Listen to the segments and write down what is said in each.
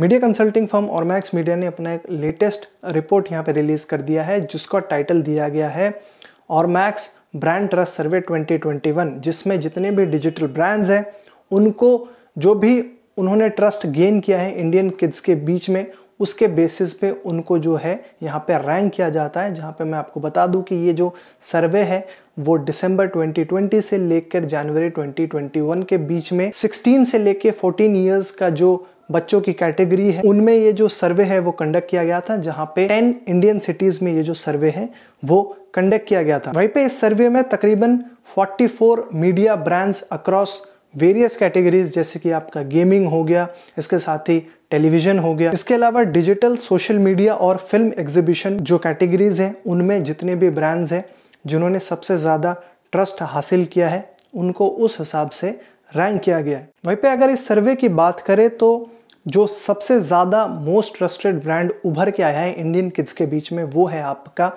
media consulting firm और Max media ने अपना एक लेटेस्ट रिपोर्ट यहाँ पे रिलीज़ कर दिया है जिसका टाइटल दिया गया है और मैक्स ब्रांड ट्रस्ट सर्वे 2021 जिसमें जितने भी डिजिटल ब्रांड्स हैं उनको जो भी उन्होंने ट्रस्ट गेन किया है इंडियन किड्स के बीच में उसके बेसिस पे उनको जो है यहाँ पे रैंक किया जाता है जहाँ पे मैं आपको बता दूँ कि ये जो सर्वे है वो दिसंबर 2020 से लेकर जनवरी 2021 के बीच में 16 से लेकर 14 इयर्स का जो बच्चों की कैटेगरी है उनमें ये जो सर्वे है वो कंडक्ट किया गया था जहाँ पे टेन इंडियन सिटीज में ये जो सर्वे है वो कंडक्ट किया गया था वहीं पे इस सर्वे में तकरीबन 44 media brands across various categories जैसे कि आपका गेमिंग हो गया इसके साथ ही टेलीविजन हो गया इसके अलावा डिजिटल सोशल मीडिया और फिल्म एग्जीबिशन जो कैटेगरीज हैं उनमें जितने भी ब्रांड्स हैं जिन्होंने सबसे ज़्यादा ट्रस्ट हासिल किया है उनको उस हिसाब से रैंक किया गया है वहीं पे अगर इस सर्वे की बात करें तो जो सबसे ज़्यादा मोस्ट ट्रस्टेड ब्रांड उभर के आया है इंडियन किड्स के बीच में वो है आपका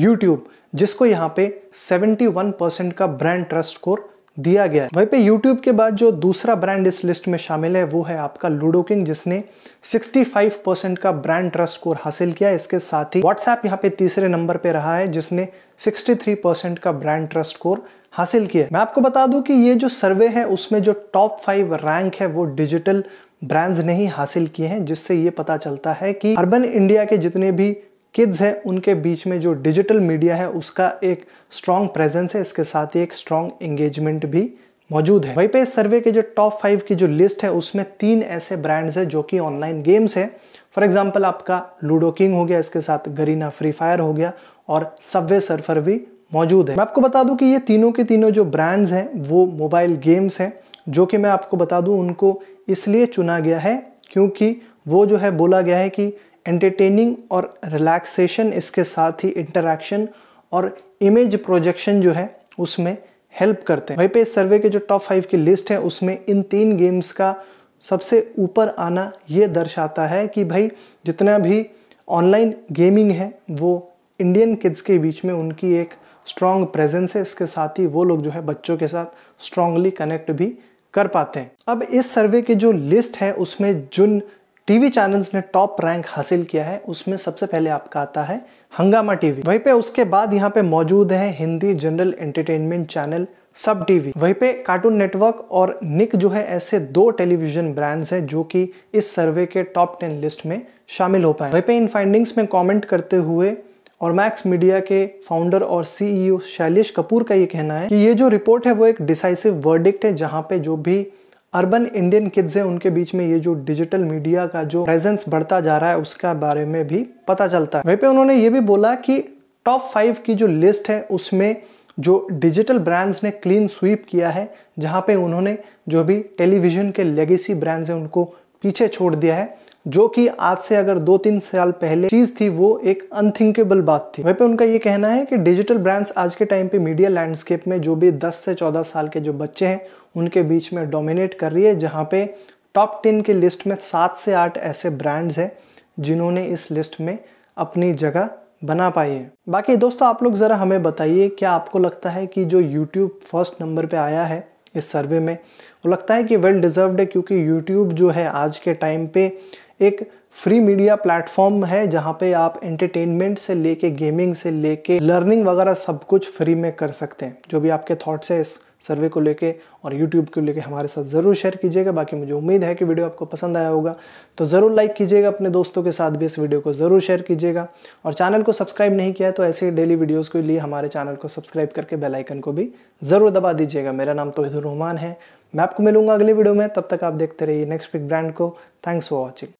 यूट्यूब जिसको यहाँ पे 71 परसेंट का ब्रांड ट्रस्ट स्कोर दिया गया है वहीं पे यूट्यूब के बाद जो दूसरा ब्रांड इस लिस्ट में शामिल है वो है आपका लूडो किंग जिसने 65 परसेंट का ब्रांड ट्रस्ट स्कोर हासिल किया इसके साथ ही व्हाट्सएप यहाँ पे तीसरे नंबर पे रहा है जिसने सिक्सटी परसेंट का ब्रांड ट्रस्ट स्कोर हासिल किया मैं आपको बता दूं कि ये जो सर्वे है उसमें जो टॉप फाइव रैंक है वो डिजिटल ब्रांड्स ने ही हासिल किए हैं जिससे ये पता चलता है कि अर्बन इंडिया के जितने भी किड्स हैं उनके बीच में जो डिजिटल मीडिया है उसका एक स्ट्रॉन्ग प्रेजेंस है इसके साथ ही एक स्ट्रॉन्ग एंगेजमेंट भी मौजूद है वहीं पे इस सर्वे के जो टॉप फाइव की जो लिस्ट है उसमें तीन ऐसे ब्रांड्स हैं जो कि ऑनलाइन गेम्स हैं फॉर एग्जाम्पल आपका लूडो किंग हो गया इसके साथ गरीना फ्री फायर हो गया और सबवे सर्फर भी मौजूद है मैं आपको बता दूं कि ये तीनों के तीनों जो ब्रांड्स हैं वो मोबाइल गेम्स हैं जो कि मैं आपको बता दूं उनको इसलिए चुना गया है क्योंकि वो जो है बोला गया है कि एंटरटेनिंग और रिलैक्सेशन इसके साथ ही इंटरेक्शन और इमेज प्रोजेक्शन जो है उसमें हेल्प करते हैं वहीं पे इस सर्वे के जो टॉप फाइव की लिस्ट है उसमें इन तीन गेम्स का सबसे ऊपर आना ये दर्शाता है कि भाई जितना भी ऑनलाइन गेमिंग है वो इंडियन किड्स के बीच में उनकी एक स्ट्रॉन्ग प्रेजेंस है इसके साथ ही वो लोग जो है बच्चों के साथ स्ट्रांगली कनेक्ट भी कर पाते हैं अब इस सर्वे के जो लिस्ट है उसमें जिन टीवी चैनल्स ने टॉप रैंक हासिल किया है उसमें सबसे पहले आपका आता है हंगामा टीवी वहीं पे उसके बाद यहाँ पे मौजूद है Hindi general entertainment channel Sab TV वहीं पे कार्टून नेटवर्क और निक जो है ऐसे दो टेलीविजन ब्रांड्स हैं जो कि इस सर्वे के टॉप टेन लिस्ट में शामिल हो पाए वहीं पे इन फाइंडिंग्स में कमेंट करते हुए और मैक्स मीडिया के फाउंडर और सीईओ e शैलेश कपूर का ये कहना है कि ये जो रिपोर्ट है वो एक डिसाइसिव वर्डिक्ट है जहाँ पे जो भी अर्बन इंडियन किड्स हैं उनके बीच में ये जो डिजिटल मीडिया का जो प्रेजेंस बढ़ता जा रहा है उसका बारे में भी पता चलता है वहीं पे उन्होंने ये भी बोला कि टॉप फाइव की जो लिस्ट है उसमें जो डिजिटल ब्रांड्स ने क्लीन स्वीप किया है जहाँ पे उन्होंने जो भी टेलीविजन के लेगेसी ब्रांड्स हैं उनको पीछे छोड़ दिया है जो कि आज से अगर दो तीन साल पहले चीज थी वो एक अनथिंकेबल बात थी वहीं पे उनका ये कहना है कि डिजिटल ब्रांड्स आज के टाइम पे मीडिया लैंडस्केप में जो भी 10 से 14 साल के जो बच्चे हैं उनके बीच में डोमिनेट कर रही है जहाँ पे टॉप टेन की लिस्ट में सात से आठ ऐसे ब्रांड्स हैं जिन्होंने इस लिस्ट में अपनी जगह बना पाई है बाकी दोस्तों आप लोग ज़रा हमें बताइए क्या आपको लगता है कि जो यूट्यूब फर्स्ट नंबर पर आया है इस सर्वे में वो लगता है कि वेल well डिज़र्व्ड है क्योंकि यूट्यूब जो है आज के टाइम पे एक फ्री मीडिया प्लेटफॉर्म है जहाँ पे आप एंटरटेनमेंट से लेके गेमिंग से लेके लर्निंग वगैरह सब कुछ फ्री में कर सकते हैं जो भी आपके थॉट्स हैं इस सर्वे को लेके और यूट्यूब को लेके हमारे साथ ज़रूर शेयर कीजिएगा बाकी मुझे उम्मीद है कि वीडियो आपको पसंद आया होगा तो ज़रूर लाइक कीजिएगा अपने दोस्तों के साथ भी इस वीडियो को ज़रूर शेयर कीजिएगा और चैनल को सब्सक्राइब नहीं किया है तो ऐसे डेली वीडियोज़ के लिए हमारे चैनल को सब्सक्राइब करके बेलाइकन को भी ज़रूर दबा दीजिएगा मेरा नाम तोहिदुर रहमान है मैं आपको मिलूंगा अगले वीडियो में तब तक आप देखते रहिए नेक्स्ट पिक ब्रांड को थैंक्स फॉर वॉचिंग